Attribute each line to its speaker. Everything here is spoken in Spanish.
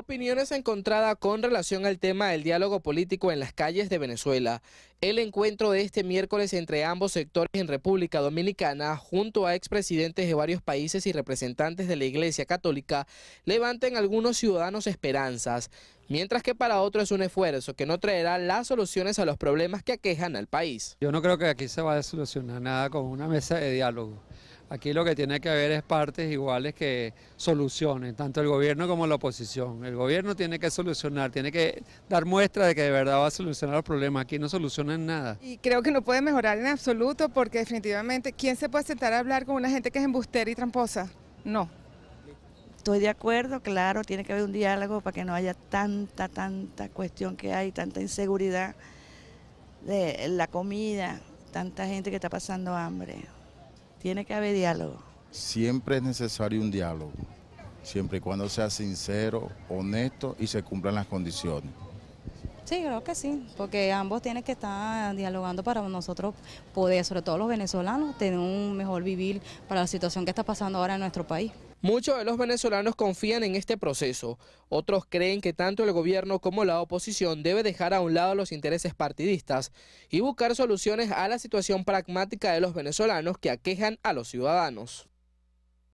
Speaker 1: Opiniones encontradas con relación al tema del diálogo político en las calles de Venezuela. El encuentro de este miércoles entre ambos sectores en República Dominicana, junto a expresidentes de varios países y representantes de la Iglesia Católica, levanten algunos ciudadanos esperanzas, mientras que para otros es un esfuerzo que no traerá las soluciones a los problemas que aquejan al país.
Speaker 2: Yo no creo que aquí se vaya a solucionar nada con una mesa de diálogo Aquí lo que tiene que haber es partes iguales que solucionen, tanto el gobierno como la oposición. El gobierno tiene que solucionar, tiene que dar muestra de que de verdad va a solucionar los problemas. Aquí no solucionan nada.
Speaker 3: Y creo que no puede mejorar en absoluto porque definitivamente, ¿quién se puede sentar a hablar con una gente que es embustera y tramposa? No. Estoy de
Speaker 2: acuerdo,
Speaker 4: claro, tiene que haber un diálogo para que no haya tanta, tanta cuestión que hay, tanta inseguridad de la comida, tanta gente que está pasando hambre. Tiene que haber
Speaker 5: diálogo. Siempre es necesario un diálogo, siempre y cuando sea sincero, honesto y se cumplan las condiciones.
Speaker 6: Sí, creo que sí, porque ambos tienen que estar dialogando para nosotros poder, sobre todo los venezolanos, tener un mejor vivir para la situación que está pasando ahora en nuestro país.
Speaker 1: Muchos de los venezolanos confían en este proceso. Otros creen que tanto el gobierno como la oposición debe dejar a un lado los intereses partidistas y buscar soluciones a la situación pragmática de los venezolanos que aquejan a los ciudadanos.